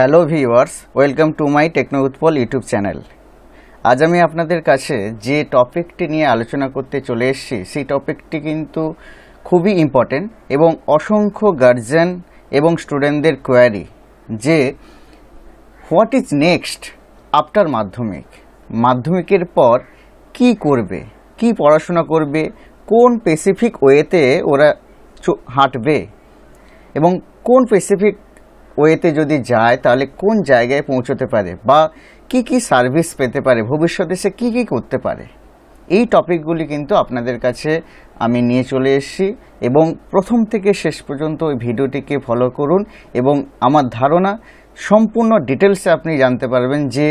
hello viewers welcome to my techno Utpal YouTube channel আজ আমি আপনাদের কাছে যে টপিকটি নিয়ে আলোচনা করতে চলে এসেছি সেই টপিকটি কিন্তু খুবই ইম্পর্টেন্ট এবং অসংখ্য গার্জেন এবং স্টুডেন্টদের কোয়ারি যে হোয়াট ইজ নেক্সট আফটার মাধ্যমিক মাধ্যমিকের পর কি করবে কি পড়াশোনা করবে কোন স্পেসিফিক ওয়েতে ওরা হাঁটবে এবং কোন স্পেসিফিক ওয়েতে যদি যায় তাহলে কোন জায়গায় পৌঁছতে পারে বা কি কি সার্ভিস পেতে পারে ভবিষ্যতে সে কী কী করতে পারে এই টপিকগুলি কিন্তু আপনাদের কাছে আমি নিয়ে চলে এসেছি এবং প্রথম থেকে শেষ পর্যন্ত ওই ভিডিওটিকে ফলো করুন এবং আমার ধারণা সম্পূর্ণ ডিটেলসে আপনি জানতে পারবেন যে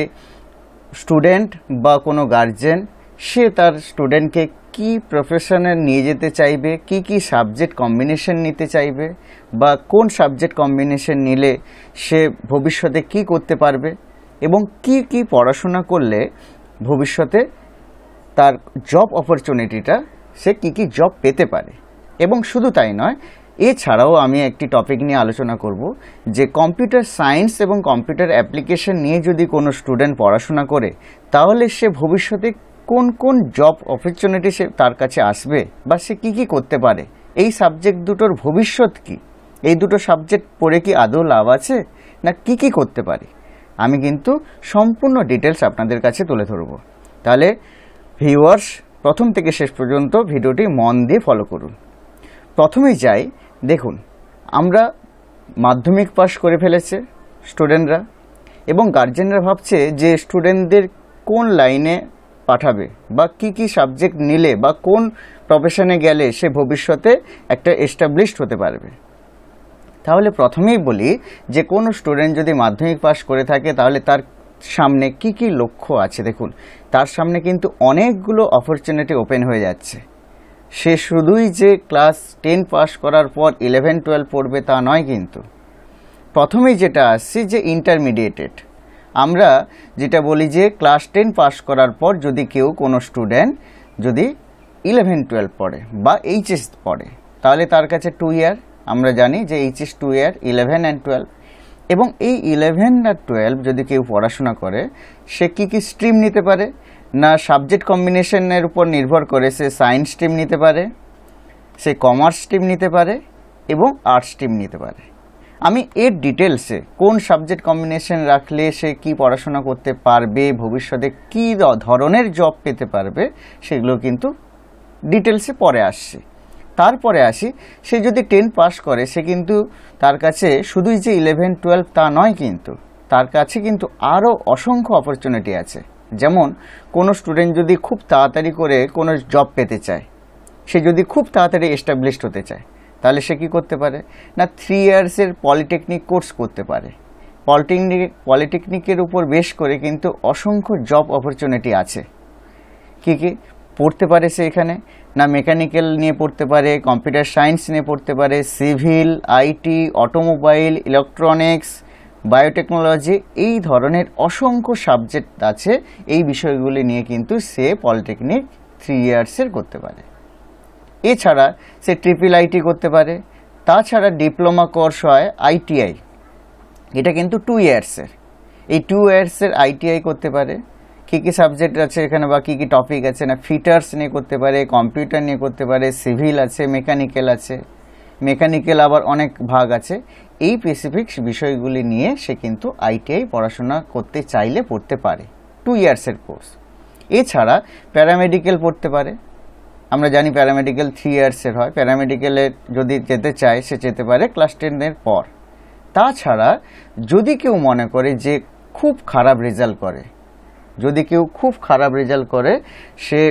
স্টুডেন্ট বা কোনো গার্জেন সে তার স্টুডেন্টকে কি প্রফেশনে নিয়ে যেতে চাইবে কি কি সাবজেক্ট কম্বিনেশন নিতে চাইবে বা কোন সাবজেক্ট কম্বিনেশন নিলে সে ভবিষ্যতে কি করতে পারবে এবং কি কি পড়াশোনা করলে ভবিষ্যতে তার জব অপরচুনিটিটা সে কি কি জব পেতে পারে এবং শুধু তাই নয় এছাড়াও আমি একটি টপিক নিয়ে আলোচনা করব যে কম্পিউটার সায়েন্স এবং কম্পিউটার অ্যাপ্লিকেশন নিয়ে যদি কোনো স্টুডেন্ট পড়াশোনা করে তাহলে সে ভবিষ্যতে কোন কোন জব অপরচুনিটি সে তার কাছে আসবে বা সে কী কী করতে পারে এই সাবজেক্ট দুটোর ভবিষ্যৎ কি এই দুটো সাবজেক্ট পড়ে কি আদৌ লাভ আছে না কি কি করতে পারি আমি কিন্তু সম্পূর্ণ ডিটেলস আপনাদের কাছে তুলে ধরব তাহলে ভিউয়ার্স প্রথম থেকে শেষ পর্যন্ত ভিডিওটি মন দিয়ে ফলো করুন প্রথমেই যাই দেখুন আমরা মাধ্যমিক পাশ করে ফেলেছে স্টুডেন্টরা এবং গার্জেনরা ভাবছে যে স্টুডেন্টদের কোন লাইনে পাঠাবে বা কি কি সাবজেক্ট নিলে বা কোন প্রফেশনে গেলে সে ভবিষ্যতে একটা এস্টাবলিশড হতে পারবে তাহলে প্রথমেই বলি যে কোনো স্টুডেন্ট যদি মাধ্যমিক পাশ করে থাকে তাহলে তার সামনে কি কি লক্ষ্য আছে দেখুন তার সামনে কিন্তু অনেকগুলো অপরচুনিটি ওপেন হয়ে যাচ্ছে সে শুধুই যে ক্লাস টেন পাস করার পর ইলেভেন টুয়েলভ পড়বে তা নয় কিন্তু প্রথমেই যেটা আসছি যে ইন্টারমিডিয়েটেড আমরা যেটা বলি যে ক্লাস টেন পাস করার পর যদি কেউ কোনো স্টুডেন্ট যদি ইলেভেন টুয়েলভ পড়ে বা এইচএস পড়ে তাহলে তার কাছে টু ইয়ার আমরা জানি যে HS two year eleven and twelve এবং এই ইলেভেন আর টুয়েলভ যদি কেউ পড়াশোনা করে সে কী কী স্ট্রিম নিতে পারে না সাবজেক্ট কম্বিনেশনের উপর নির্ভর করে সে সায়েন্স স্ট্রিম নিতে পারে সে কমার্স স্ট্রিম নিতে পারে এবং আর্টস স্ট্রিম নিতে পারে আমি এর ডিটেলসে কোন সাবজেক্ট কম্বিনেশন রাখলে সে কি পড়াশোনা করতে পারবে ভবিষ্যতে কি ধরনের জব পেতে পারবে সেগুলো কিন্তু ডিটেলসে পরে আসছে তারপরে আসি সে যদি টেন পাস করে সে কিন্তু তার কাছে শুধুই যে ইলেভেন টুয়েলভ তা নয় কিন্তু তার কাছে কিন্তু আরও অসংখ্য অপরচুনিটি আছে যেমন কোনো স্টুডেন্ট যদি খুব তাড়াতাড়ি করে কোনো জব পেতে চায় সে যদি খুব তাড়াতাড়ি এস্টাবলিশড হতে চায় তাহলে সে কী করতে পারে না থ্রি ইয়ার্সের পলিটেকনিক কোর্স করতে পারে পলিটেকনিক পলিটেকনিকের উপর বেশ করে কিন্তু অসংখ্য জব অপরচুনিটি আছে কী কী পড়তে পারে সে এখানে না মেকানিক্যাল নিয়ে পড়তে পারে কম্পিউটার সায়েন্স নিয়ে পড়তে পারে civil IT automobile electronics biotechnology এই ধরনের অসংখ্য সাবজেক্ট আছে এই বিষয়গুলি নিয়ে কিন্তু সে পলিটেকনিক থ্রি ইয়ার্সের করতে পারে এছাড়া সে ট্রিপল আইটি করতে পারে তাছাড়া ডিপ্লোমা কোর্স হয় আইটিআই এটা কিন্তু টু ইয়ার্সের এই টু ইয়ার্সের আইটিআই করতে পারে কী কী সাবজেক্ট আছে এখানে বা কী কী টপিক আছে না ফিটার্স নিয়ে করতে পারে কম্পিউটার নিয়ে করতে পারে সিভিল আছে মেকানিক্যাল আছে মেকানিক্যাল আবার অনেক ভাগ আছে এই স্পেসিফিক বিষয়গুলি নিয়ে সে কিন্তু আইটিআই পড়াশোনা করতে চাইলে পড়তে পারে টু ইয়ার্সের কোর্স এছাড়া প্যারামেডিক্যাল পড়তে পারে আমরা জানি প্যারামেডিক্যাল থ্রি ইয়ার্সের হয় প্যারামেডিক্যালে যদি যেতে চায় সে যেতে পারে ক্লাস টেনের পর তাছাড়া যদি কেউ মনে করে যে খুব খারাপ রেজাল্ট করে যদি কেউ খুব খারাপ রেজাল্ট করে সে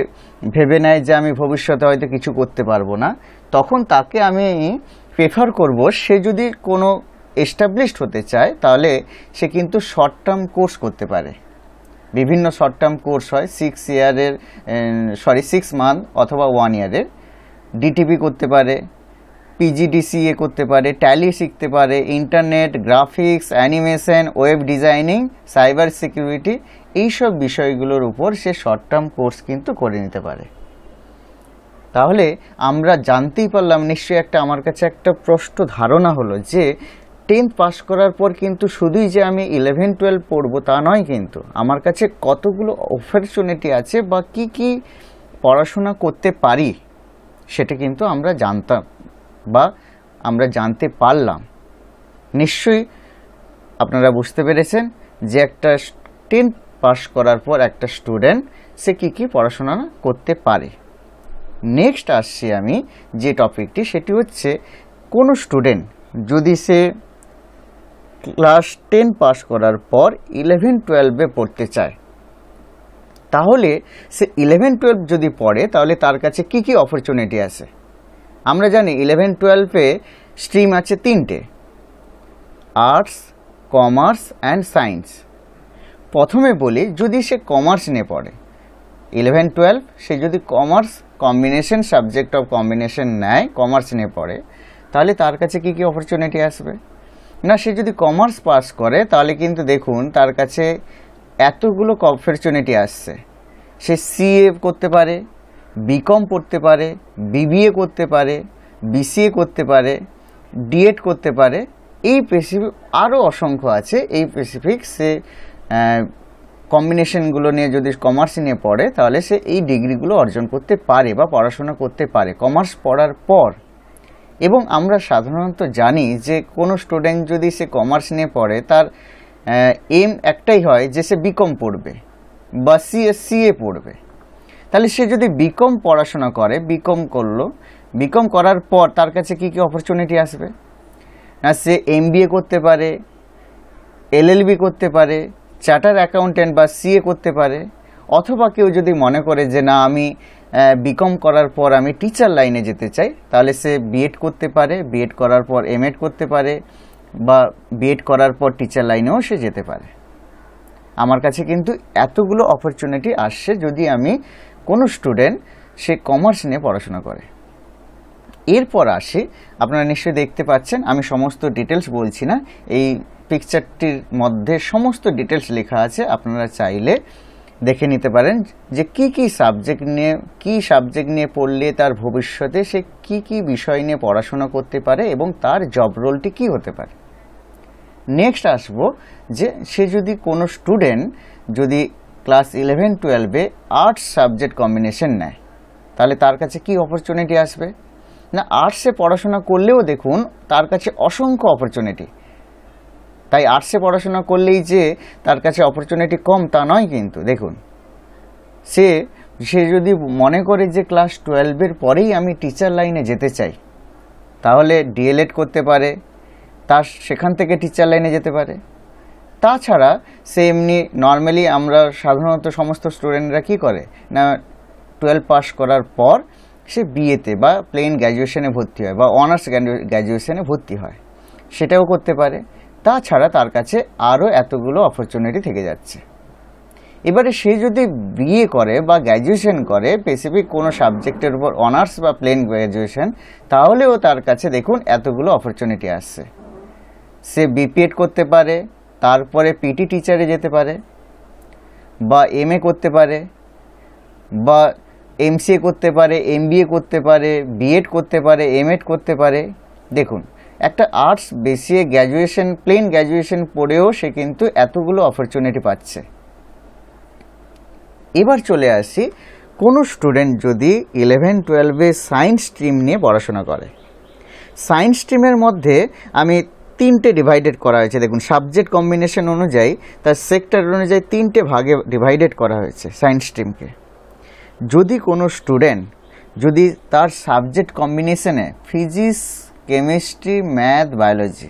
ভেবে নেয় যে আমি ভবিষ্যতে হয়তো কিছু করতে পারবো না তখন তাকে আমি প্রেফার করব সে যদি কোনো এস্টাবলিশড হতে চায় তাহলে সে কিন্তু শর্ট টার্ম কোর্স করতে পারে বিভিন্ন শর্ট টার্ম কোর্স হয় সিক্স ইয়ারের সরি সিক্স মান্থ অথবা ওয়ান ইয়ারের ডিটিপি করতে পারে পিজিডিসিএ করতে পারে ট্যালি শিখতে পারে internet graphics animation web designing cyber security এইসব বিষয়গুলোর উপর সে শর্ট টার্ম কোর্স কিন্তু করে নিতে পারে তাহলে আমরা জানতেই পারলাম নিশ্চয়ই একটা আমার কাছে একটা প্রশ্ন ধারণা হলো যে টেন্থ পাস করার পর কিন্তু শুধুই যে আমি ইলেভেন টুয়েলভ পড়বো তা নয় কিন্তু আমার কাছে কতগুলো অপরচুনিটি আছে বা কি কি পড়াশোনা করতে পারি সেটা কিন্তু আমরা জানতাম বা আমরা জানতে পারলাম নিশ্চয়ই আপনারা বুঝতে পেরেছেন যে একটা টেন্থ পাস করার পর একটা স্টুডেন্ট সে কী কী পড়াশোনা করতে পারে নেক্সট আসছি আমি যে টপিকটি সেটি হচ্ছে কোনো স্টুডেন্ট যদি সে ক্লাস টেন পাস করার পর ইলেভেন টুয়েলভে পড়তে চায় তাহলে সে ইলেভেন টুয়েলভ যদি পড়ে তাহলে তার কাছে কি কি অপরচুনিটি আছে আমরা জানি ইলেভেন টুয়েলভে স্ট্রিম আছে তিনটে আর্টস কমার্স অ্যান্ড সায়েন্স প্রথমে বলি যদি সে কমার্স নিয়ে পড়ে ইলেভেন টুয়েলভ সে যদি commerce combination subject of combination নেয় কমার্স নিয়ে পড়ে তাহলে তার কাছে কি কি অপরচুনিটি আসবে না সে যদি কমার্স পাস করে তাহলে কিন্তু দেখুন তার কাছে এতগুলো অপরচুনিটি আসছে সে সিএ করতে পারে বিকম পড়তে পারে বিবিএ করতে পারে বিসিএ করতে পারে ডিএড করতে পারে এই পেসিফিক আরও অসংখ্য আছে এই পেসিফিক সে কম্বিনেশনগুলো নিয়ে যদি কমার্স নিয়ে পড়ে তাহলে সে এই ডিগ্রিগুলো অর্জন করতে পারে বা পড়াশোনা করতে পারে কমার্স পড়ার পর এবং আমরা সাধারণত জানি যে কোনো স্টুডেন্ট যদি সে কমার্স নিয়ে পড়ে তার এম একটাই হয় যে সে বিকম পড়বে বা সিএসসি এ পড়বে তাহলে সে যদি বিকম পড়াশোনা করে বিকম করলো বিকম করার পর তার কাছে কি কি অপরচুনিটি আসবে না সে এম করতে পারে এলএলবি করতে পারে চার্টার অ্যাকাউন্টেন্ট বা সিএ করতে পারে অথবা কেউ যদি মনে করে যে না আমি বিকম করার পর আমি টিচার লাইনে যেতে চাই তাহলে সে বিএড করতে পারে বিএড করার পর এম করতে পারে বা বিএড করার পর টিচার লাইনেও সে যেতে পারে আমার কাছে কিন্তু এতগুলো অপরচুনিটি আসছে যদি আমি কোনো স্টুডেন্ট সে কমার্স নিয়ে পড়াশোনা করে এরপর আসি আপনারা নিশ্চয়ই দেখতে পাচ্ছেন আমি সমস্ত ডিটেলস বলছি না এই পিকচারটির মধ্যে সমস্ত ডিটেলস লেখা আছে আপনারা চাইলে দেখে নিতে পারেন যে কি কি সাবজেক্ট নিয়ে কি সাবজেক্ট নিয়ে পড়লে তার ভবিষ্যতে সে কি কি বিষয় নিয়ে পড়াশোনা করতে পারে এবং তার জব রোলটি কি হতে পারে নেক্সট আসবো যে সে যদি কোনো স্টুডেন্ট যদি ক্লাস ইলেভেন টুয়েলভে আর্টস সাবজেক্ট কম্বিনেশন নেয় তাহলে তার কাছে কি অপরচুনিটি আসবে না আর্টসে পড়াশোনা করলেও দেখুন তার কাছে অসংখ্য অপরচুনিটি তাই আর্টসে পড়াশোনা করলেই যে তার কাছে অপরচুনিটি কম তা নয় কিন্তু দেখুন সে সে যদি মনে করে যে ক্লাস টুয়েলভের পরেই আমি টিচার লাইনে যেতে চাই তাহলে ডিএলএড করতে পারে তার সেখান থেকে টিচার লাইনে যেতে পারে তাছাড়া সে এমনি নর্মালি আমরা সাধারণত সমস্ত স্টুডেন্টরা কি করে না টুয়েলভ পাস করার পর সে বিএতে বা প্লেন গ্র্যাজুয়েশনে ভর্তি হয় বা অনার্স গ্র্যাজুয়েশনে ভর্তি হয় সেটাও করতে পারে তাছাড়া তার কাছে আরও এতগুলো অপরচুনিটি থেকে যাচ্ছে এবারে সে যদি বিয়ে করে বা গ্র্যাজুয়েশন করে স্পেসিফিক কোনো সাবজেক্টের উপর অনার্স বা প্লেন গ্র্যাজুয়েশন তাহলেও তার কাছে দেখুন এতগুলো অপরচুনিটি আসছে সে বিপিএড করতে পারে তারপরে পিটি টিচারে যেতে পারে বা এম করতে পারে বা এমসিএ করতে পারে এমবিএ করতে পারে বিএড করতে পারে এম করতে পারে দেখুন একটা আর্টস বেসিয়ে গ্র্যাজুয়েশন প্লেন গ্র্যাজুয়েশন পড়েও সে কিন্তু এতগুলো অপরচুনিটি পাচ্ছে এবার চলে আসি কোনো স্টুডেন্ট যদি ইলেভেন টুয়েলভে সায়েন্স স্ট্রিম নিয়ে পড়াশোনা করে সায়েন্স স্ট্রিমের মধ্যে আমি তিনটে ডিভাইডেড করা হয়েছে দেখুন সাবজেক্ট কম্বিনেশন অনুযায়ী তার সেক্টর অনুযায়ী তিনটে ভাগে ডিভাইডেড করা হয়েছে সায়েন্স স্ট্রিমকে যদি কোনো স্টুডেন্ট যদি তার সাবজেক্ট কম্বিনেশনে ফিজিক্স কেমিস্ট্রি ম্যাথ বায়োলজি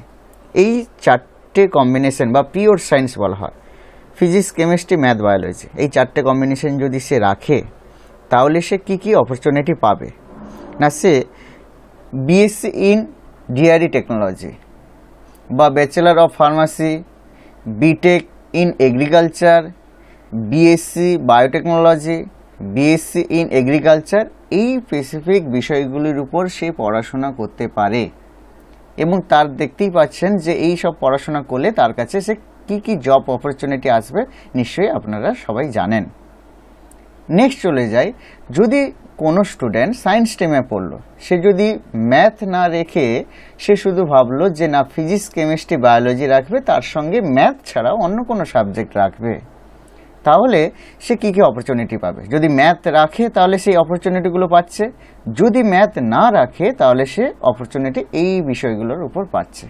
এই চারটে কম্বিনেশন বা পিওর সায়েন্স বলা হয় ফিজিক্স কেমিস্ট্রি ম্যাথ বায়োলজি এই চারটে কম্বিনেশন যদি সে রাখে তাহলে সে কী কী অপরচুনিটি পাবে না সে বিএসসি ইন ডিআরই টেকনোলজি বা bachelor of pharmacy BTech in agriculture BSc biotechnology BSc in agriculture এই স্পেসিফিক বিষয়গুলির উপর সে পড়াশোনা করতে পারে এবং তার দেখতেই পাচ্ছেন যে এই সব পড়াশোনা করলে তার কাছে সে কি কি জব অপরচুনিটি আসবে নিশ্চয়ই আপনারা সবাই জানেন নেক্সট চলে যাই যদি কোনো স্টুডেন্ট সায়েন্স স্ট্রিমে পড়লো সে যদি ম্যাথ না রেখে সে শুধু ভাবলো যে না ফিজিক্স কেমিস্ট্রি বায়োলজি রাখবে তার সঙ্গে ম্যাথ ছাড়াও অন্য কোনো সাবজেক্ট রাখবে তাহলে সে কী কী অপরচুনিটি পাবে যদি ম্যাথ রাখে তাহলে সেই অপরচুনিটিগুলো পাচ্ছে যদি ম্যাথ না রাখে তাহলে সে অপরচুনিটি এই বিষয়গুলোর উপর পাচ্ছে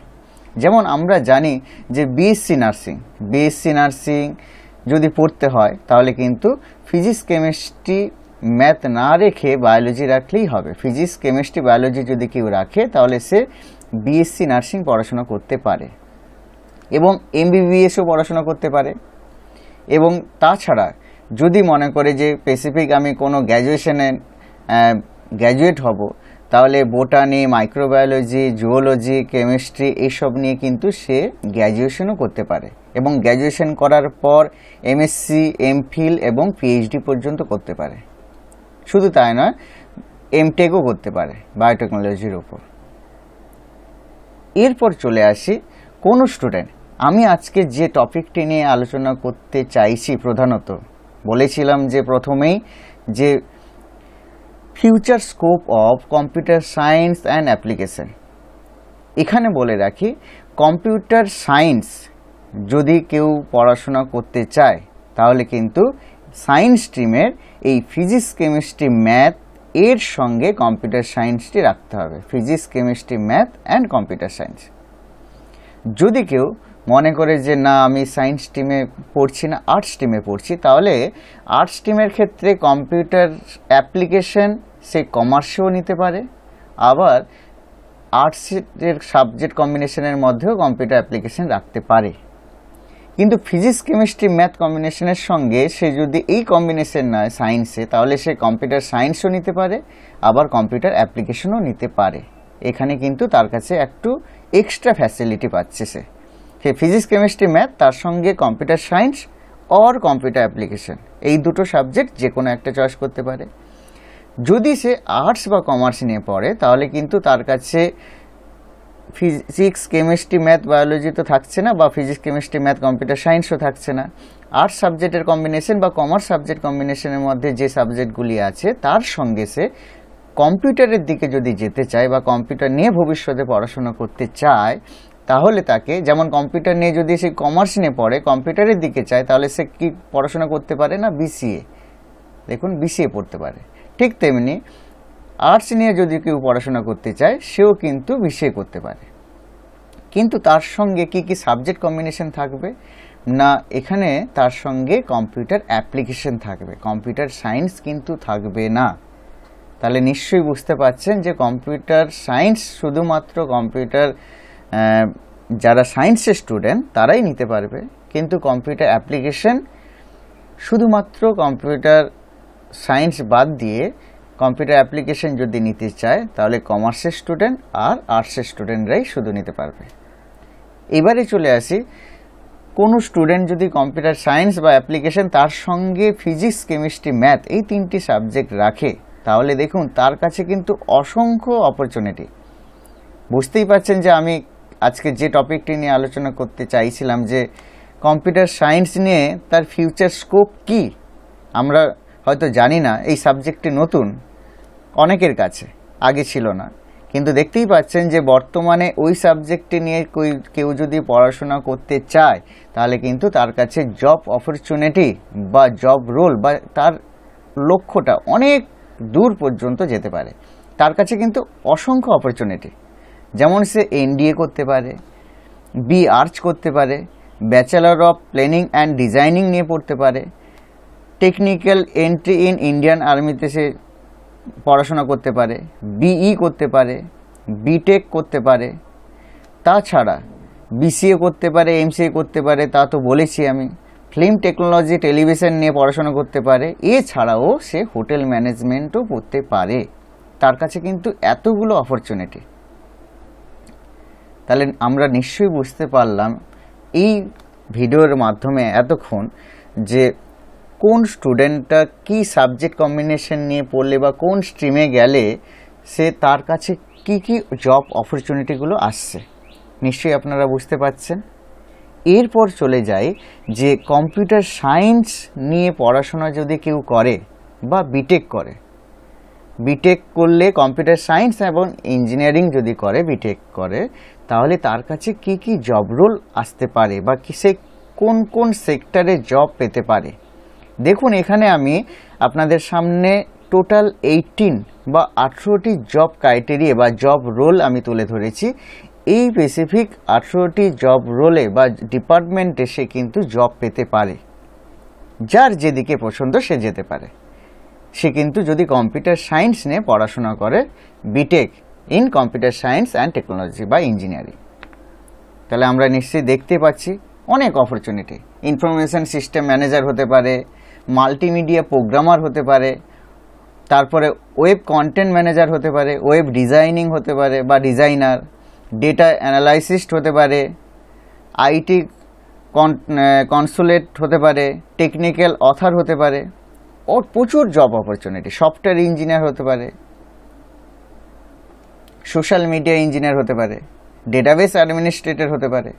যেমন আমরা জানি যে বিএসসি নার্সিং বিএসসি নার্সিং যদি পড়তে হয় তাহলে কিন্তু ফিজিক্স কেমিস্ট্রি ম্যাথ না রেখে বায়োলজি রাখলেই হবে ফিজিক্স কেমিস্ট্রি বায়োলজি যদি কেউ রাখে তাহলে সে বিএসসি নার্সিং পড়াশোনা করতে পারে এবং এমবিবিএসও পড়াশোনা করতে পারে এবং তাছাড়া যদি মনে করে যে স্পেসিফিক আমি কোনো গ্র্যাজুয়েশনে গ্র্যাজুয়েট হব তাহলে বোটানি মাইক্রোবায়োলজি জুওলজি কেমিস্ট্রি এইসব নিয়ে কিন্তু সে গ্র্যাজুয়েশনও করতে পারে এবং গ্র্যাজুয়েশন করার পর এমএসসি এমফিল এবং পিএইচডি পর্যন্ত করতে পারে শুধু তাই নয় এমটেকও করতে পারে বায়োটেকনোলজির ওপর এরপর চলে আসি কোন স্টুডেন্ট আমি আজকে যে টপিকটি নিয়ে আলোচনা করতে চাইছি প্রধানত বলেছিলাম যে প্রথমেই যে future scope of computer science and application এখানে বলে রাখি কম্পিউটার সায়েন্স যদি কেউ পড়াশোনা করতে চায় তাহলে কিন্তু সায়েন্স স্ট্রিমের এই ফিজিক্স কেমিস্ট্রি ম্যাথ এর সঙ্গে কম্পিউটার সায়েন্সটি রাখতে হবে physics chemistry math and computer science যদি কেউ মনে করে যে না আমি সায়েন্স স্ট্রিমে পড়ছি না আর্টস স্ট্রিমে পড়ছি তাহলে আর্টস স্ট্রিমের ক্ষেত্রে কম্পিউটার অ্যাপ্লিকেশন সে কমার্সেও নিতে পারে আবার আর্টসের সাবজেক্ট কম্বিনেশনের মধ্যেও কম্পিউটার অ্যাপ্লিকেশন রাখতে পারে কিন্তু ফিজিক্স কেমিস্ট্রি ম্যাথ কম্বিনেশনের সঙ্গে সে যদি এই কম্বিনেশন নয় সায়েন্সে তাহলে সে কম্পিউটার সায়েন্সও নিতে পারে আবার কম্পিউটার অ্যাপ্লিকেশনও নিতে পারে এখানে কিন্তু তার কাছে একটু এক্সট্রা ফ্যাসিলিটি পাচ্ছে সে সে ফিজিক্স কেমিস্ট্রি ম্যাথ তার সঙ্গে computer science or computer application এই দুটো সাবজেক্ট যে কোনো একটা চয়েস করতে পারে যদি সে আর্টস বা কমার্স নিয়ে পড়ে তাহলে কিন্তু তার কাছে ফিজিক্স কেমিস্ট্রি ম্যাথ বায়োলজি তো থাকছে না বা ফিজিক্স কেমিস্ট্রি ম্যাথ কম্পিউটার সায়েন্সও থাকছে না আর্টস সাবজেক্টের কম্বিনেশন বা কমার্স সাবজেক্ট কম্বিনেশনের মধ্যে যে সাবজেক্টগুলি আছে তার সঙ্গে সে কম্পিউটারের দিকে যদি যেতে চায় বা কম্পিউটার নিয়ে ভবিষ্যতে পড়াশোনা করতে চায় তাহলে তাকে যেমন কম্পিউটার নিয়ে যদি সে কমার্স নিয়ে পড়ে কম্পিউটারের দিকে চায় তাহলে সে কি পড়াশোনা করতে পারে না বিসিএ দেখুন বিসিএ পড়তে পারে ঠিক তেমনি আর্টস নিয়ে যদি কেউ পড়াশোনা করতে চায় সেও কিন্তু বিসিএ করতে পারে কিন্তু তার সঙ্গে কি কি সাবজেক্ট কম্বিনেশন থাকবে না এখানে তার সঙ্গে কম্পিউটার অ্যাপ্লিকেশন থাকবে কম্পিউটার সায়েন্স কিন্তু থাকবে না তাহলে নিশ্চয়ই বুঝতে পারছেন যে কম্পিউটার সায়েন্স শুধুমাত্র কম্পিউটার যারা সায়েন্সের স্টুডেন্ট তারাই নিতে পারবে কিন্তু কম্পিউটার অ্যাপ্লিকেশন শুধুমাত্র কম্পিউটার সায়েন্স বাদ দিয়ে কম্পিউটার অ্যাপ্লিকেশন যদি নিতে চায় তাহলে কমার্সের স্টুডেন্ট আর আর্টসের স্টুডেন্টরাই শুধু নিতে পারবে এবারে চলে আসি কোনো স্টুডেন্ট যদি কম্পিউটার সায়েন্স বা অ্যাপ্লিকেশন তার সঙ্গে ফিজিক্স কেমিস্ট্রি ম্যাথ এই তিনটি সাবজেক্ট রাখে তাহলে দেখুন তার কাছে কিন্তু অসংখ্য অপরচুনিটি বুঝতেই পারছেন যে আমি আজকে যে টপিকটি নিয়ে আলোচনা করতে চাইছিলাম যে কম্পিউটার সায়েন্স নিয়ে তার ফিউচার স্কোপ কি আমরা হয়তো জানি না এই সাবজেক্টটি নতুন অনেকের কাছে আগে ছিল না কিন্তু দেখতেই পাচ্ছেন যে বর্তমানে ওই সাবজেক্টটি নিয়ে কেউ যদি পড়াশোনা করতে চায় তাহলে কিন্তু তার কাছে জব অপরচুনিটি বা জব রোল বা তার লক্ষ্যটা অনেক দূর পর্যন্ত যেতে পারে তার কাছে কিন্তু অসংখ্য অপরচুনিটি যেমন সে এনডিএ করতে পারে বি আর্চ করতে পারে bachelor of planning and designing নিয়ে পড়তে পারে টেকনিক্যাল এন্ট্রি ইন ইন্ডিয়ান আর্মিতে সে পড়াশোনা করতে পারে বিই করতে পারে বিটেক করতে পারে তাছাড়া বিসিএ করতে পারে এমসিএ করতে পারে তা তো বলেছি আমি ফিল্ম টেকনোলজি টেলিভিশন নিয়ে পড়াশোনা করতে পারে এছাড়াও সে হোটেল ম্যানেজমেন্টও করতে পারে তার কাছে কিন্তু এতগুলো অপরচুনিটি তাহলে আমরা নিশ্চয়ই বুঝতে পারলাম এই ভিডিওর মাধ্যমে এতক্ষণ যে কোন স্টুডেন্টটা কি সাবজেক্ট কম্বিনেশন নিয়ে পড়লে বা কোন স্ট্রিমে গেলে সে তার কাছে কি কি জব অপরচুনিটিগুলো আসছে নিশ্চয়ই আপনারা বুঝতে পারছেন এরপর চলে যাই যে কম্পিউটার সায়েন্স নিয়ে পড়াশোনা যদি কেউ করে বা বিটেক করে বিটেক করলে কম্পিউটার সায়েন্স এবং ইঞ্জিনিয়ারিং যদি করে বিটেক করে তাহলে তার কাছে কি কি জব রোল আসতে পারে বা সে কোন কোন সেক্টরে জব পেতে পারে দেখুন এখানে আমি আপনাদের সামনে টোটাল এইটিন বা আঠেরোটি জব ক্রাইটেরিয়া বা জব রোল আমি তুলে ধরেছি এই স্পেসিফিক আঠেরোটি জব রোলে বা ডিপার্টমেন্টে সে কিন্তু জব পেতে পারে যার যেদিকে পছন্দ সে যেতে পারে সে কিন্তু যদি কম্পিউটার সায়েন্স নিয়ে পড়াশোনা করে B Tech in computer science and technology বা ইঞ্জিনিয়ারিং তাহলে আমরা নিশ্চয়ই দেখতে পাচ্ছি অনেক অপরচুনিটি ইনফরমেশান সিস্টেম ম্যানেজার হতে পারে মাল্টিমিডিয়া প্রোগ্রামার হতে পারে তারপরে ওয়েব কন্টেন্ট ম্যানেজার হতে পারে ওয়েব ডিজাইনিং হতে পারে বা ডিজাইনার ডেটা অ্যানালাইসিস্ট হতে পারে আইটি কনসুলেট হতে পারে টেকনিক্যাল অথার হতে পারে ও প্রচুর জব অপরচুনিটি সফটওয়্যার ইঞ্জিনিয়ার হতে পারে সোশ্যাল মিডিয়া ইঞ্জিনিয়ার হতে পারে ডেটাবেস অ্যাডমিনিস্ট্রেটর হতে পারে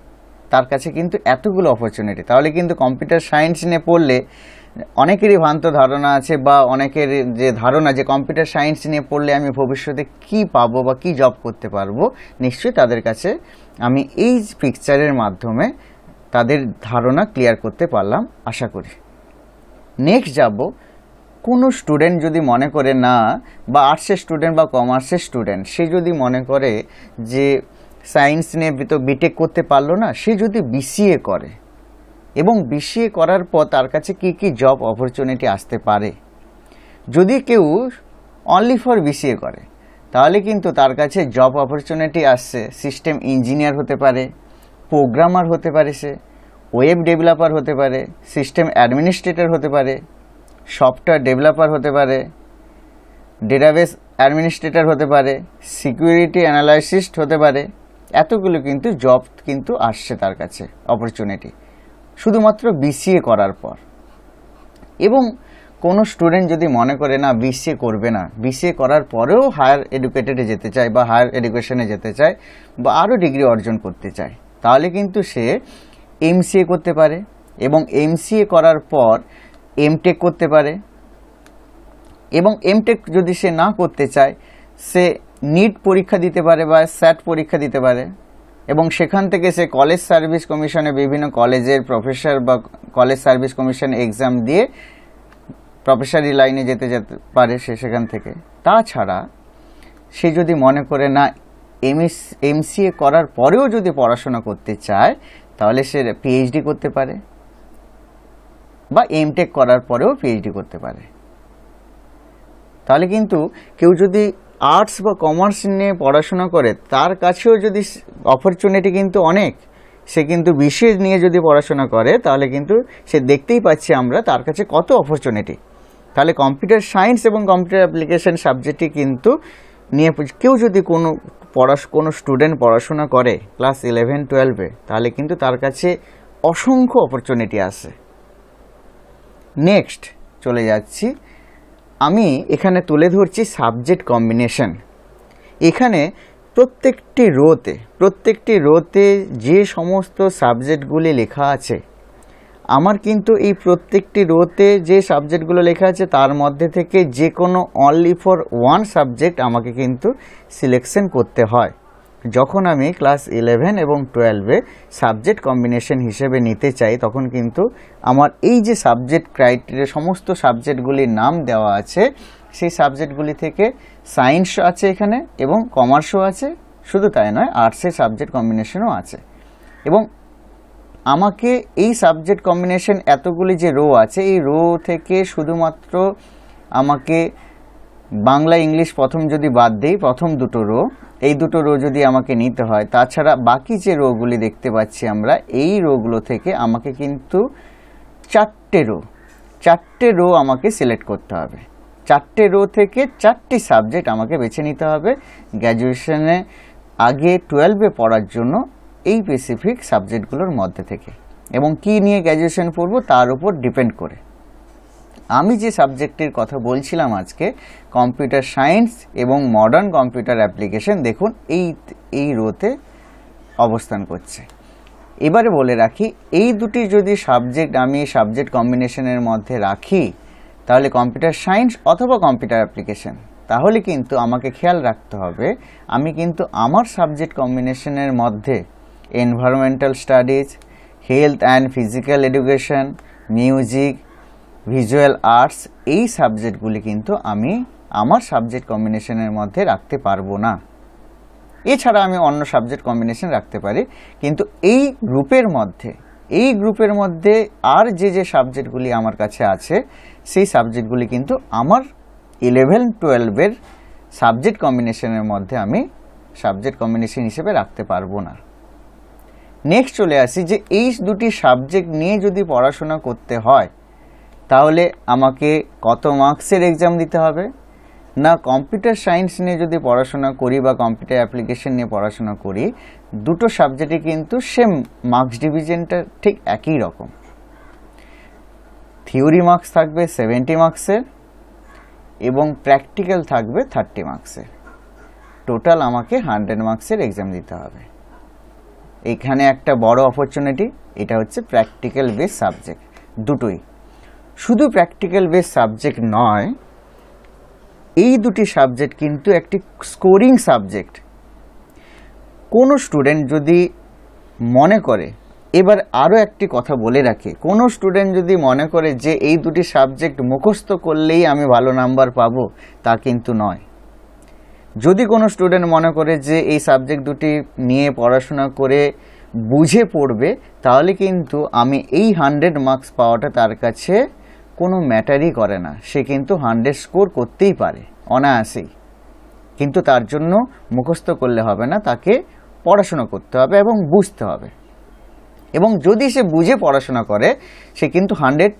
তার কাছে কিন্তু এতগুলো অপরচুনিটি তাহলে কিন্তু কম্পিউটার সায়েন্স নিয়ে পড়লে অনেকেরই ভ্রান্ত ধারণা আছে বা অনেকের যে ধারণা যে কম্পিউটার সায়েন্স নিয়ে পড়লে আমি ভবিষ্যতে কি পাব বা কি জব করতে পারবো নিশ্চয়ই তাদের কাছে আমি এই পিকচারের মাধ্যমে তাদের ধারণা ক্লিয়ার করতে পারলাম আশা করি নেক্সট যাবো কোনো স্টুডেন্ট যদি মনে করে না বা আর্টসের স্টুডেন্ট বা কমার্সের স্টুডেন্ট সে যদি মনে করে যে সায়েন্স নিয়ে তো বিটেক করতে পারলো না সে যদি বিসিএ করে এবং বিসিএ করার পর তার কাছে কি কি জব অপরচুনিটি আসতে পারে যদি কেউ অনলি ফর বিসিএ করে তাহলে কিন্তু তার কাছে জব অপরচুনিটি আসছে সিস্টেম ইঞ্জিনিয়ার হতে পারে প্রোগ্রামার হতে পারে সে ওয়েব ডেভেলপার হতে পারে সিস্টেম অ্যাডমিনিস্ট্রেটর হতে পারে সফটওয়্যার ডেভেলপার হতে পারে ডেটাবেস অ্যাডমিনিস্ট্রেটর হতে পারে সিকিউরিটি অ্যানালাইসিস্ট হতে পারে এতগুলো কিন্তু জব কিন্তু আসছে তার কাছে অপরচুনিটি শুধুমাত্র বিসিএ করার পর এবং কোনো স্টুডেন্ট যদি মনে করে না বিসিএ করবে না বিসিএ করার পরেও হায়ার এডুকেটেডে যেতে চায় বা হায়ার এডুকেশনে যেতে চায় বা আরও ডিগ্রি অর্জন করতে চায় তাহলে কিন্তু সে এমসিএ করতে পারে এবং এমসিএ করার পর এম টেক করতে পারে এবং এম টেক যদি সে না করতে চায় সে নিট পরীক্ষা দিতে পারে বা স্যাট পরীক্ষা দিতে পারে এবং সেখান থেকে সে কলেজ সার্ভিস কমিশনে বিভিন্ন কলেজের প্রফেসর বা কলেজ সার্ভিস কমিশন এক্সাম দিয়ে প্রফেসরি লাইনে যেতে যেতে পারে সে সেখান থেকে তাছাড়া সে যদি মনে করে না এমএস এমসিএ করার পরেও যদি পড়াশোনা করতে চায় তাহলে সে পিএইচডি করতে পারে বা এমটেক করার পরেও পিএইচডি করতে পারে তাহলে কিন্তু কেউ যদি আর্টস বা কমার্স নিয়ে পড়াশোনা করে তার কাছেও যদি অপরচুনিটি কিন্তু অনেক সে কিন্তু বিশেষ নিয়ে যদি পড়াশোনা করে তাহলে কিন্তু সে দেখতেই পাচ্ছি আমরা তার কাছে কত অপরচুনিটি তাহলে কম্পিউটার সায়েন্স এবং কম্পিউটার অ্যাপ্লিকেশান সাবজেক্টটি কিন্তু নিয়ে কেউ যদি কোনো পড়াশ কোনো স্টুডেন্ট পড়াশোনা করে ক্লাস ইলেভেন টুয়েলভে তাহলে কিন্তু তার কাছে অসংখ্য অপরচুনিটি আছে নেক্সট চলে যাচ্ছি আমি এখানে তুলে ধরছি সাবজেক্ট কম্বিনেশন এখানে প্রত্যেকটি রোতে প্রত্যেকটি রোতে যে সমস্ত সাবজেক্টগুলি লেখা আছে আমার কিন্তু এই প্রত্যেকটি রোতে যে সাবজেক্টগুলো লেখা আছে তার মধ্যে থেকে যে কোনো অনলি ফর ওয়ান সাবজেক্ট আমাকে কিন্তু সিলেকশন করতে হয় যখন আমি ক্লাস ইলেভেন এবং টুয়েলভে সাবজেক্ট কম্বিনেশন হিসেবে নিতে চাই তখন কিন্তু আমার এই যে সাবজেক্ট ক্রাইটেরিয়া সমস্ত সাবজেক্টগুলির নাম দেওয়া আছে সেই সাবজেক্টগুলি থেকে সায়েন্স আছে এখানে এবং কমার্সও আছে শুধু তাই নয় আর্টসের সাবজেক্ট কম্বিনেশনও আছে এবং আমাকে এই সাবজেক্ট কম্বিনেশন এতগুলি যে রো আছে এই রো থেকে শুধুমাত্র আমাকে বাংলা ইংলিশ প্রথম যদি বাদ দেই প্রথম দুটো রো এই দুটো রো যদি আমাকে নিতে হয় তাছাড়া বাকি যে রোগুলি দেখতে পাচ্ছি আমরা এই রোগুলো থেকে আমাকে কিন্তু চারটে রো চারটে রো আমাকে সিলেক্ট করতে হবে চারটে রো থেকে চারটি সাবজেক্ট আমাকে বেছে নিতে হবে গ্র্যাজুয়েশনে আগে টুয়েলভে পড়ার জন্য এই স্পেসিফিক সাবজেক্টগুলোর মধ্যে থেকে এবং কি নিয়ে গ্র্যাজুয়েশন পড়ব তার উপর ডিপেন্ড করে আমি যে সাবজেক্টটির কথা বলছিলাম আজকে কম্পিউটার সায়েন্স এবং মডার্ন কম্পিউটার অ্যাপ্লিকেশন দেখুন এই এই রোতে অবস্থান করছে এবারে বলে রাখি এই দুটি যদি সাবজেক্ট আমি সাবজেক্ট কম্বিনেশনের মধ্যে রাখি তাহলে কম্পিউটার সায়েন্স অথবা কম্পিউটার অ্যাপ্লিকেশন তাহলে কিন্তু আমাকে খেয়াল রাখতে হবে আমি কিন্তু আমার সাবজেক্ট কম্বিনেশনের মধ্যে environmental studies health and physical education music visual arts এই সাবজেক্টগুলি কিন্তু আমি আমার সাবজেক্ট কম্বিনেশনের মধ্যে রাখতে পারবো না এছাড়া আমি অন্য সাবজেক্ট কম্বিনেশন রাখতে পারি কিন্তু এই গ্রুপের মধ্যে এই গ্রুপের মধ্যে আর যে যে সাবজেক্টগুলি আমার কাছে আছে সেই সাবজেক্টগুলি কিন্তু আমার ইলেভেন টুয়েলভের সাবজেক্ট কম্বিনেশনের মধ্যে আমি সাবজেক্ট কম্বিনেশন হিসেবে রাখতে পারবো না নেক্সট চলে আসি যে এই দুটি সাবজেক্ট নিয়ে যদি পড়াশোনা করতে হয় তাহলে আমাকে কত মার্কসের এক্সাম দিতে হবে না কম্পিউটার সায়েন্স নিয়ে যদি পড়াশোনা করি বা কম্পিউটার অ্যাপ্লিকেশন নিয়ে পড়াশোনা করি দুটো সাবজেক্টে কিন্তু সেম মার্কস ডিভিশনটা ঠিক একই রকম থিওরি মার্কস থাকবে সেভেন্টি মার্কসের এবং প্র্যাকটিক্যাল থাকবে থার্টি মার্কসের টোটাল আমাকে হান্ড্রেড মার্কসের এক্সাম দিতে হবে এখানে একটা বড় অপরচুনিটি এটা হচ্ছে প্র্যাকটিক্যাল বেস সাবজেক্ট দুটোই শুধু প্র্যাকটিক্যাল বেস সাবজেক্ট নয় এই দুটি সাবজেক্ট কিন্তু একটি স্কোরিং সাবজেক্ট কোনো স্টুডেন্ট যদি মনে করে এবার আরও একটি কথা বলে রাখি কোনো স্টুডেন্ট যদি মনে করে যে এই দুটি সাবজেক্ট মুখস্থ করলেই আমি ভালো নাম্বার পাবো তা কিন্তু নয় যদি কোনো স্টুডেন্ট মনে করে যে এই সাবজেক্ট দুটি নিয়ে পড়াশোনা করে বুঝে পড়বে তাহলে কিন্তু আমি এই হান্ড্রেড মার্কস পাওয়াটা তার কাছে কোনো ম্যাটারই করে না সে কিন্তু হান্ড্রেড স্কোর করতেই পারে অনায়াসেই কিন্তু তার জন্য মুখস্থ করলে হবে না তাকে পড়াশুনো করতে হবে এবং বুঝতে হবে এবং যদি সে বুঝে পড়াশোনা করে সে কিন্তু হান্ড্রেড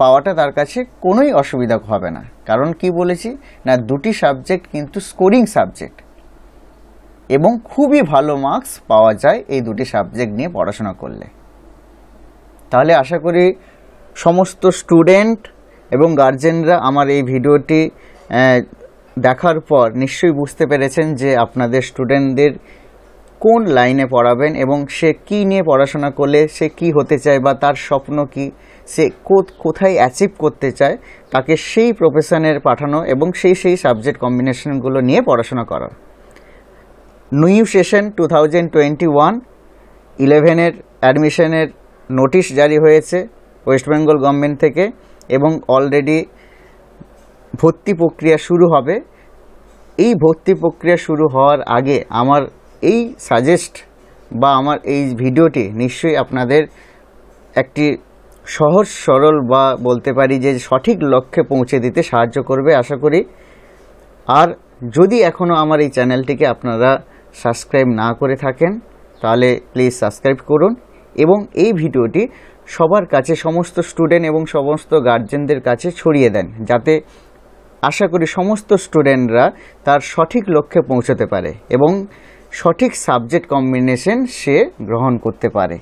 পাওয়াটা তার কাছে কোনোই অসুবিধা হবে না কারণ কি বলেছি না দুটি সাবজেক্ট কিন্তু স্কোরিং সাবজেক্ট এবং খুবই ভালো মার্কস পাওয়া যায় এই দুটি সাবজেক্ট নিয়ে পড়াশোনা করলে তাহলে আশা করি সমস্ত স্টুডেন্ট এবং গার্জেনরা আমার এই ভিডিওটি দেখার পর নিশ্চয়ই বুঝতে পেরেছেন যে আপনাদের স্টুডেন্টদের কোন লাইনে পড়াবেন এবং সে কি নিয়ে পড়াশোনা করলে সে কি হতে চায় বা তার স্বপ্ন কি সে কোথায় অ্যাচিভ করতে চায় তাকে সেই প্রফেশনের পাঠানো এবং সেই সেই সাবজেক্ট কম্বিনেশনগুলো নিয়ে পড়াশোনা করা new session two thousand twenty one ইলেভেনের অ্যাডমিশনের নোটিশ জারি হয়েছে ওয়েস্ট বেঙ্গল গভর্নমেন্ট থেকে এবং অলরেডি ভর্তি প্রক্রিয়া শুরু হবে এই ভর্তি প্রক্রিয়া শুরু হওয়ার আগে আমার এই সাজেস্ট বা আমার এই ভিডিওটি নিশ্চয়ই আপনাদের একটি সহজ সরল বা বলতে পারি যে সঠিক লক্ষ্যে পৌঁছে দিতে সাহায্য করবে আশা করি আর যদি এখনও আমার এই চ্যানেলটিকে আপনারা সাবস্ক্রাইব না করে থাকেন তাহলে প্লিজ সাবস্ক্রাইব করুন এবং এই ভিডিওটি সবার কাছে সমস্ত স্টুডেন্ট এবং সমস্ত গার্জেনদের কাছে ছড়িয়ে দেন যাতে আশা করি সমস্ত স্টুডেন্টরা তার সঠিক লক্ষ্যে পৌঁছতে পারে এবং সঠিক সাবজেক্ট কম্বিনেশন সে গ্রহণ করতে পারে